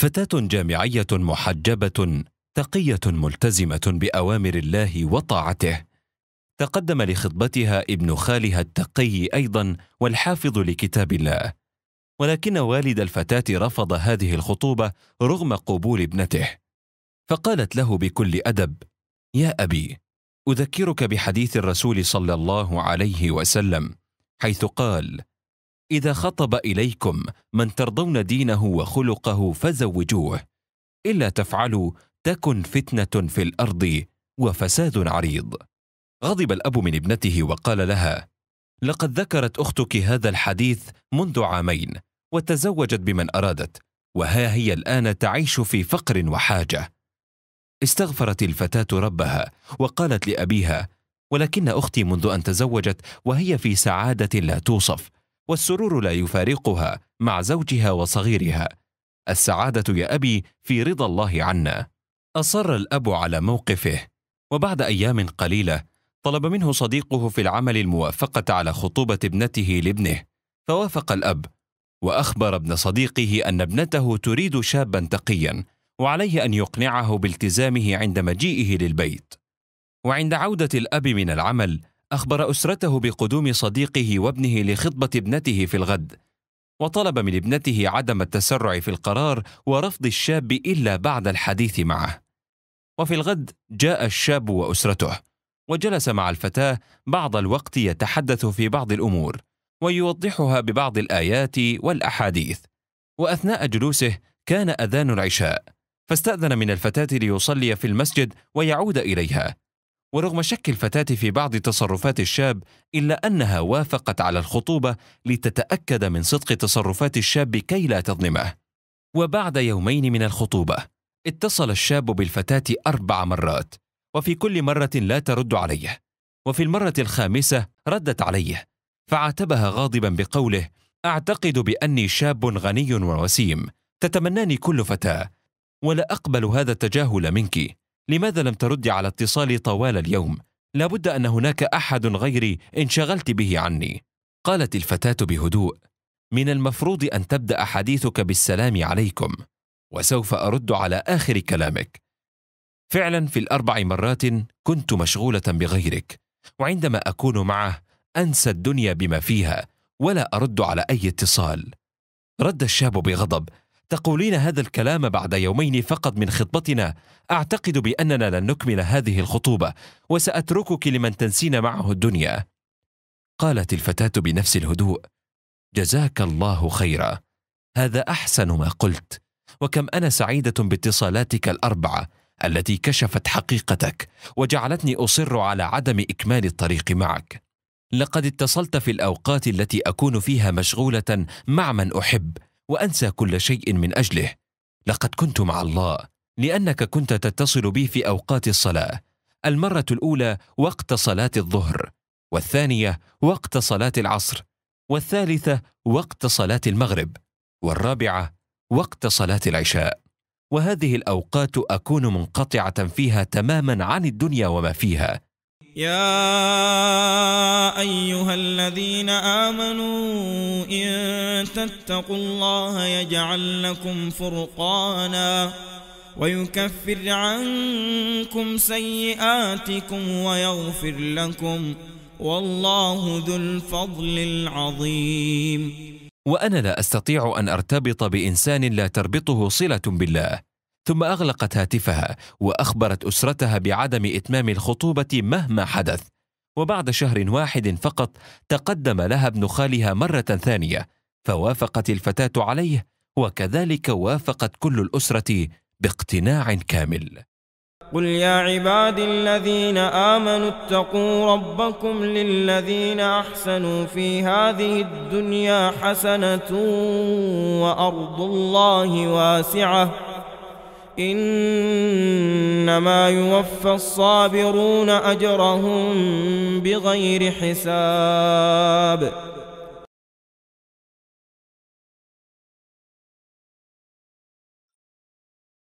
فتاه جامعيه محجبه تقيه ملتزمه باوامر الله وطاعته تقدم لخطبتها ابن خالها التقي ايضا والحافظ لكتاب الله ولكن والد الفتاه رفض هذه الخطوبه رغم قبول ابنته فقالت له بكل ادب يا ابي اذكرك بحديث الرسول صلى الله عليه وسلم حيث قال إذا خطب إليكم من ترضون دينه وخلقه فزوجوه إلا تفعلوا تكن فتنة في الأرض وفساد عريض غضب الأب من ابنته وقال لها لقد ذكرت أختك هذا الحديث منذ عامين وتزوجت بمن أرادت وها هي الآن تعيش في فقر وحاجة استغفرت الفتاة ربها وقالت لأبيها ولكن أختي منذ أن تزوجت وهي في سعادة لا توصف والسرور لا يفارقها مع زوجها وصغيرها السعاده يا ابي في رضا الله عنا اصر الاب على موقفه وبعد ايام قليله طلب منه صديقه في العمل الموافقه على خطوبه ابنته لابنه فوافق الاب واخبر ابن صديقه ان ابنته تريد شابا تقيا وعليه ان يقنعه بالتزامه عند مجيئه للبيت وعند عوده الاب من العمل أخبر أسرته بقدوم صديقه وابنه لخطبة ابنته في الغد، وطلب من ابنته عدم التسرع في القرار ورفض الشاب إلا بعد الحديث معه. وفي الغد جاء الشاب وأسرته، وجلس مع الفتاة بعض الوقت يتحدث في بعض الأمور، ويوضحها ببعض الآيات والأحاديث. وأثناء جلوسه كان أذان العشاء، فاستأذن من الفتاة ليصلي في المسجد ويعود إليها، ورغم شك الفتاة في بعض تصرفات الشاب إلا أنها وافقت على الخطوبة لتتأكد من صدق تصرفات الشاب كي لا تظلمه وبعد يومين من الخطوبة اتصل الشاب بالفتاة أربع مرات وفي كل مرة لا ترد عليه وفي المرة الخامسة ردت عليه فعاتبها غاضبا بقوله أعتقد بأني شاب غني ووسيم تتمناني كل فتاة ولا أقبل هذا التجاهل منك لماذا لم تردي على اتصالي طوال اليوم لابد ان هناك احد غيري انشغلت به عني قالت الفتاه بهدوء من المفروض ان تبدا حديثك بالسلام عليكم وسوف ارد على اخر كلامك فعلا في الاربع مرات كنت مشغوله بغيرك وعندما اكون معه انسى الدنيا بما فيها ولا ارد على اي اتصال رد الشاب بغضب تقولين هذا الكلام بعد يومين فقط من خطبتنا اعتقد باننا لن نكمل هذه الخطوبه وساتركك لمن تنسين معه الدنيا قالت الفتاه بنفس الهدوء جزاك الله خيرا هذا احسن ما قلت وكم انا سعيده باتصالاتك الاربعه التي كشفت حقيقتك وجعلتني اصر على عدم اكمال الطريق معك لقد اتصلت في الاوقات التي اكون فيها مشغوله مع من احب وانسى كل شيء من اجله لقد كنت مع الله لانك كنت تتصل بي في اوقات الصلاه المره الاولى وقت صلاه الظهر والثانيه وقت صلاه العصر والثالثه وقت صلاه المغرب والرابعه وقت صلاه العشاء وهذه الاوقات اكون منقطعه فيها تماما عن الدنيا وما فيها يا أيها الذين آمنوا إن تتقوا الله يجعل لكم فرقانا ويكفر عنكم سيئاتكم ويغفر لكم والله ذو الفضل العظيم وأنا لا أستطيع أن أرتبط بإنسان لا تربطه صلة بالله ثم أغلقت هاتفها وأخبرت أسرتها بعدم إتمام الخطوبة مهما حدث وبعد شهر واحد فقط تقدم لها ابن خالها مرة ثانية فوافقت الفتاة عليه وكذلك وافقت كل الأسرة باقتناع كامل قل يا عبادي الذين آمنوا اتقوا ربكم للذين أحسنوا في هذه الدنيا حسنة وأرض الله واسعة إنما يوفى الصابرون أجرهم بغير حساب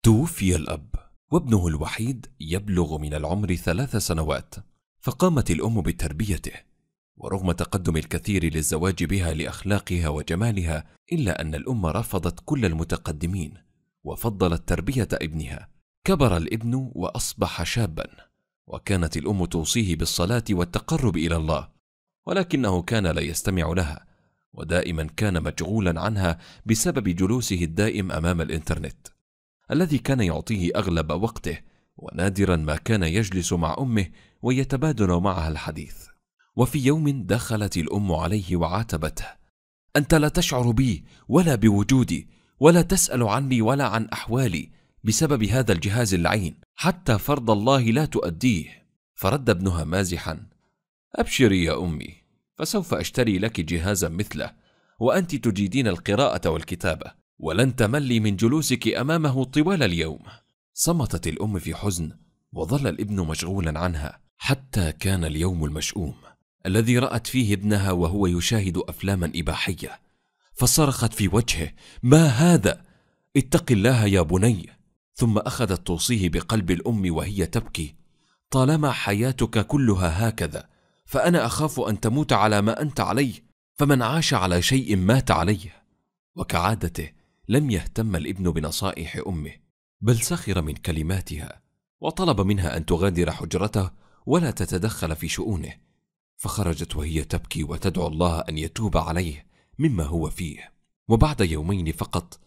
توفي الأب وابنه الوحيد يبلغ من العمر ثلاث سنوات فقامت الأم بتربيته ورغم تقدم الكثير للزواج بها لأخلاقها وجمالها إلا أن الأم رفضت كل المتقدمين وفضلت تربية ابنها كبر الابن وأصبح شابا وكانت الأم توصيه بالصلاة والتقرب إلى الله ولكنه كان لا يستمع لها ودائما كان مشغولا عنها بسبب جلوسه الدائم أمام الإنترنت الذي كان يعطيه أغلب وقته ونادرا ما كان يجلس مع أمه ويتبادل معها الحديث وفي يوم دخلت الأم عليه وعاتبته أنت لا تشعر بي ولا بوجودي ولا تسأل عني ولا عن أحوالي بسبب هذا الجهاز اللعين حتى فرض الله لا تؤديه فرد ابنها مازحا أبشري يا أمي فسوف أشتري لك جهازا مثله وأنت تجيدين القراءة والكتابة ولن تملي من جلوسك أمامه طوال اليوم صمتت الأم في حزن وظل الابن مشغولا عنها حتى كان اليوم المشؤوم الذي رأت فيه ابنها وهو يشاهد أفلاما إباحية فصرخت في وجهه ما هذا اتق الله يا بني ثم اخذت توصيه بقلب الام وهي تبكي طالما حياتك كلها هكذا فانا اخاف ان تموت على ما انت عليه فمن عاش على شيء مات عليه وكعادته لم يهتم الابن بنصائح امه بل سخر من كلماتها وطلب منها ان تغادر حجرته ولا تتدخل في شؤونه فخرجت وهي تبكي وتدعو الله ان يتوب عليه مما هو فيه وبعد يومين فقط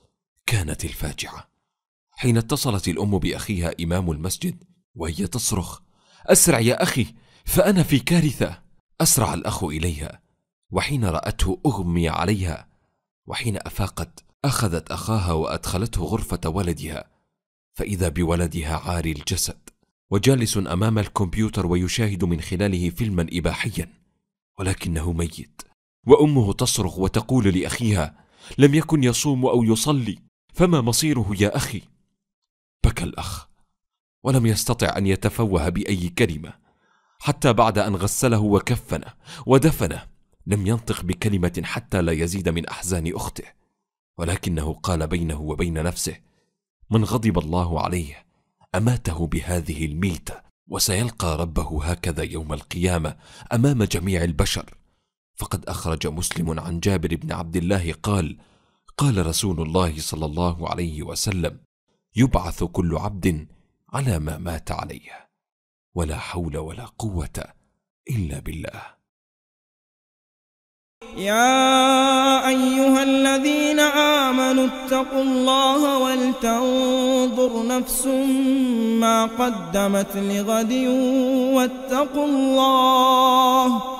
كانت الفاجعه حين اتصلت الام باخيها امام المسجد وهي تصرخ اسرع يا اخي فانا في كارثه اسرع الاخ اليها وحين راته اغمي عليها وحين افاقت اخذت اخاها وادخلته غرفه ولدها فاذا بولدها عاري الجسد وجالس امام الكمبيوتر ويشاهد من خلاله فيلما اباحيا ولكنه ميت وامه تصرخ وتقول لاخيها لم يكن يصوم او يصلي فما مصيره يا اخي بكى الاخ ولم يستطع ان يتفوه باي كلمه حتى بعد ان غسله وكفنه ودفنه لم ينطق بكلمه حتى لا يزيد من احزان اخته ولكنه قال بينه وبين نفسه من غضب الله عليه اماته بهذه الميته وسيلقى ربه هكذا يوم القيامه امام جميع البشر فقد اخرج مسلم عن جابر بن عبد الله قال قال رسول الله صلى الله عليه وسلم يبعث كل عبد على ما مات عليه ولا حول ولا قوه الا بالله يا أيها الذين آمنوا اتقوا الله ولتنظر نفس ما قدمت لغد واتقوا الله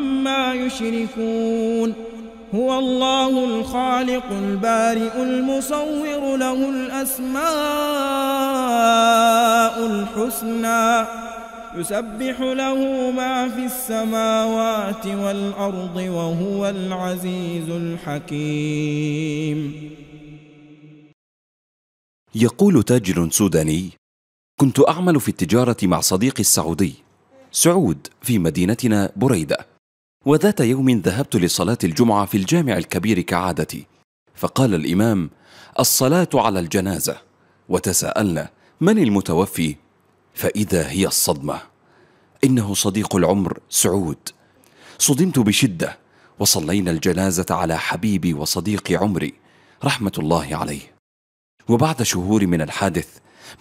عما يشركون هو الله الخالق البارئ المصور له الأسماء الحسنى يسبح له ما في السماوات والأرض وهو العزيز الحكيم يقول تاجر سوداني كنت أعمل في التجارة مع صديقي السعودي سعود في مدينتنا بريده وذات يوم ذهبت لصلاة الجمعة في الجامع الكبير كعادتي فقال الإمام الصلاة على الجنازة وتساءلنا من المتوفي فإذا هي الصدمة إنه صديق العمر سعود صدمت بشدة وصلينا الجنازة على حبيبي وصديقي عمري رحمة الله عليه وبعد شهور من الحادث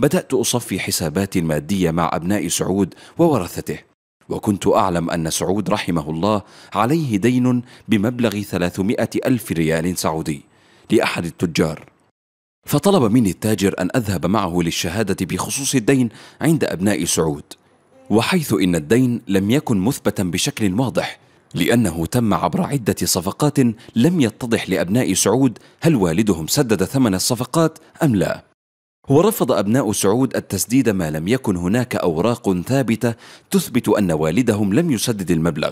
بدأت أصفي حساباتي المادية مع أبناء سعود وورثته وكنت أعلم أن سعود رحمه الله عليه دين بمبلغ ثلاثمائة ألف ريال سعودي لأحد التجار فطلب مني التاجر أن أذهب معه للشهادة بخصوص الدين عند أبناء سعود وحيث إن الدين لم يكن مثبتا بشكل واضح لأنه تم عبر عدة صفقات لم يتضح لأبناء سعود هل والدهم سدد ثمن الصفقات أم لا ورفض أبناء سعود التسديد ما لم يكن هناك أوراق ثابتة تثبت أن والدهم لم يسدد المبلغ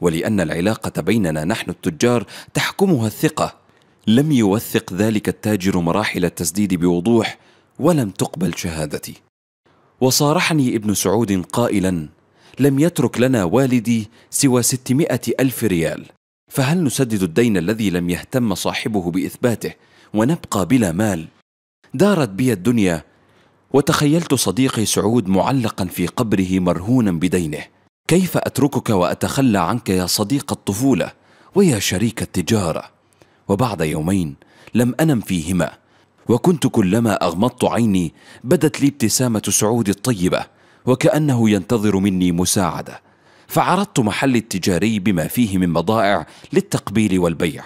ولأن العلاقة بيننا نحن التجار تحكمها الثقة لم يوثق ذلك التاجر مراحل التسديد بوضوح ولم تقبل شهادتي وصارحني ابن سعود قائلا لم يترك لنا والدي سوى ستمائة ألف ريال فهل نسدد الدين الذي لم يهتم صاحبه بإثباته ونبقى بلا مال؟ دارت بي الدنيا وتخيلت صديقي سعود معلقا في قبره مرهونا بدينه كيف اتركك واتخلى عنك يا صديق الطفوله ويا شريك التجاره وبعد يومين لم انم فيهما وكنت كلما اغمضت عيني بدت لي ابتسامه سعود الطيبه وكانه ينتظر مني مساعده فعرضت محلي التجاري بما فيه من بضائع للتقبيل والبيع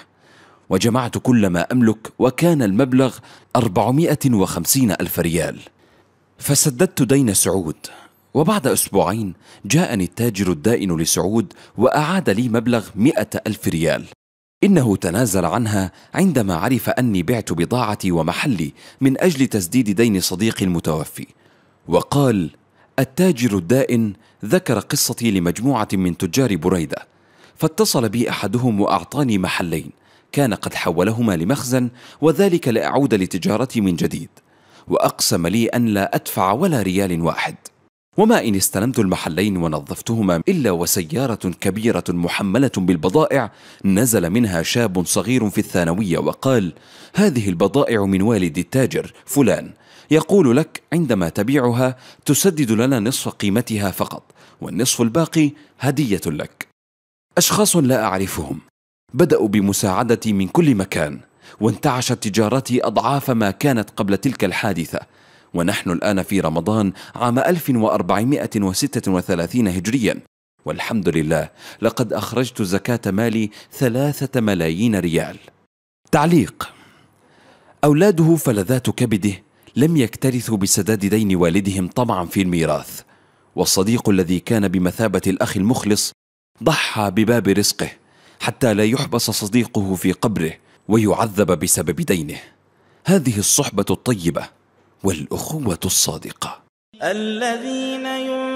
وجمعت كل ما أملك وكان المبلغ 450 ألف ريال فسددت دين سعود وبعد أسبوعين جاءني التاجر الدائن لسعود وأعاد لي مبلغ مئة ألف ريال إنه تنازل عنها عندما عرف أني بعت بضاعتي ومحلي من أجل تسديد دين صديقي المتوفي وقال التاجر الدائن ذكر قصتي لمجموعة من تجار بريدة فاتصل بي أحدهم وأعطاني محلين كان قد حولهما لمخزن وذلك لأعود لتجارتي من جديد وأقسم لي أن لا أدفع ولا ريال واحد وما إن استلمت المحلين ونظفتهما إلا وسيارة كبيرة محملة بالبضائع نزل منها شاب صغير في الثانوية وقال هذه البضائع من والد التاجر فلان يقول لك عندما تبيعها تسدد لنا نصف قيمتها فقط والنصف الباقي هدية لك أشخاص لا أعرفهم بدأوا بمساعدتي من كل مكان وانتعشت تجارتي أضعاف ما كانت قبل تلك الحادثة ونحن الآن في رمضان عام 1436 هجريا والحمد لله لقد أخرجت زكاة مالي ثلاثة ملايين ريال تعليق أولاده فلذات كبده لم يكترثوا بسداد دين والدهم طمعا في الميراث والصديق الذي كان بمثابة الأخ المخلص ضحى بباب رزقه حتى لا يحبس صديقه في قبره ويعذب بسبب دينه هذه الصحبه الطيبه والاخوه الصادقه الذين ينفقون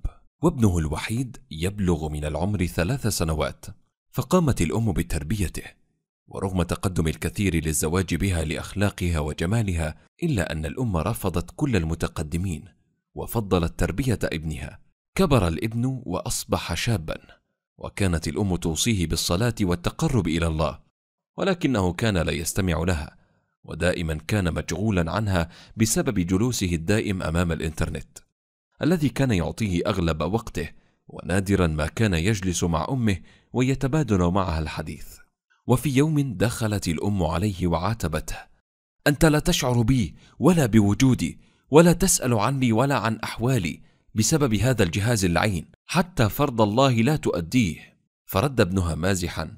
وابنه الوحيد يبلغ من العمر ثلاث سنوات فقامت الام بتربيته ورغم تقدم الكثير للزواج بها لاخلاقها وجمالها الا ان الام رفضت كل المتقدمين وفضلت تربيه ابنها كبر الابن واصبح شابا وكانت الام توصيه بالصلاه والتقرب الى الله ولكنه كان لا يستمع لها ودائما كان مشغولا عنها بسبب جلوسه الدائم امام الانترنت الذي كان يعطيه اغلب وقته ونادرا ما كان يجلس مع امه ويتبادل معها الحديث وفي يوم دخلت الام عليه وعاتبته انت لا تشعر بي ولا بوجودي ولا تسال عني ولا عن احوالي بسبب هذا الجهاز اللعين حتى فرض الله لا تؤديه فرد ابنها مازحا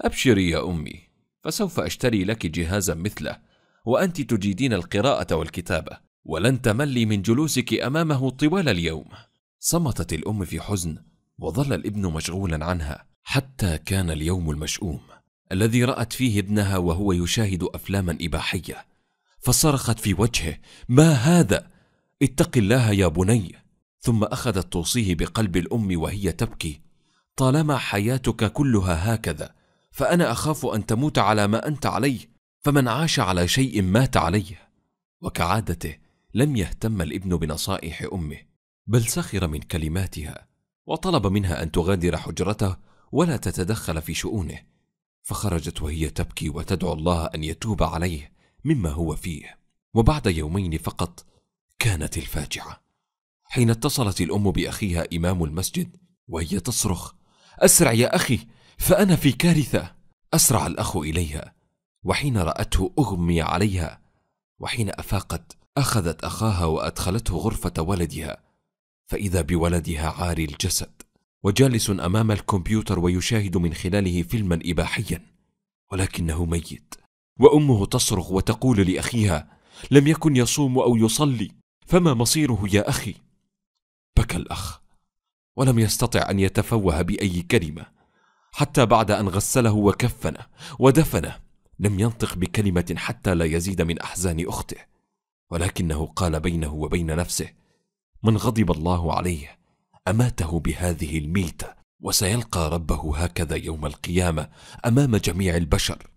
ابشري يا امي فسوف اشتري لك جهازا مثله وانت تجيدين القراءه والكتابه ولن تملي من جلوسك امامه طوال اليوم صمتت الام في حزن وظل الابن مشغولا عنها حتى كان اليوم المشؤوم الذي رات فيه ابنها وهو يشاهد افلاما اباحيه فصرخت في وجهه ما هذا اتق الله يا بني ثم اخذت توصيه بقلب الام وهي تبكي طالما حياتك كلها هكذا فانا اخاف ان تموت على ما انت عليه فمن عاش على شيء مات عليه وكعادته لم يهتم الابن بنصائح امه بل سخر من كلماتها وطلب منها ان تغادر حجرته ولا تتدخل في شؤونه فخرجت وهي تبكي وتدعو الله ان يتوب عليه مما هو فيه وبعد يومين فقط كانت الفاجعه حين اتصلت الام باخيها امام المسجد وهي تصرخ اسرع يا اخي فانا في كارثه اسرع الاخ اليها وحين راته اغمي عليها وحين افاقت اخذت اخاها وادخلته غرفه ولدها فاذا بولدها عاري الجسد وجالس امام الكمبيوتر ويشاهد من خلاله فيلما اباحيا ولكنه ميت وامه تصرخ وتقول لاخيها لم يكن يصوم او يصلي فما مصيره يا اخي بكى الاخ ولم يستطع ان يتفوه باي كلمه حتى بعد ان غسله وكفنه ودفنه لم ينطق بكلمه حتى لا يزيد من احزان اخته ولكنه قال بينه وبين نفسه من غضب الله عليه اماته بهذه الميته وسيلقى ربه هكذا يوم القيامه امام جميع البشر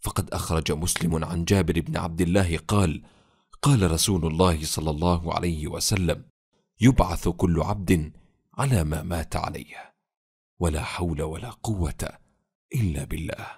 فقد اخرج مسلم عن جابر بن عبد الله قال قال رسول الله صلى الله عليه وسلم يبعث كل عبد على ما مات عليه ولا حول ولا قوه الا بالله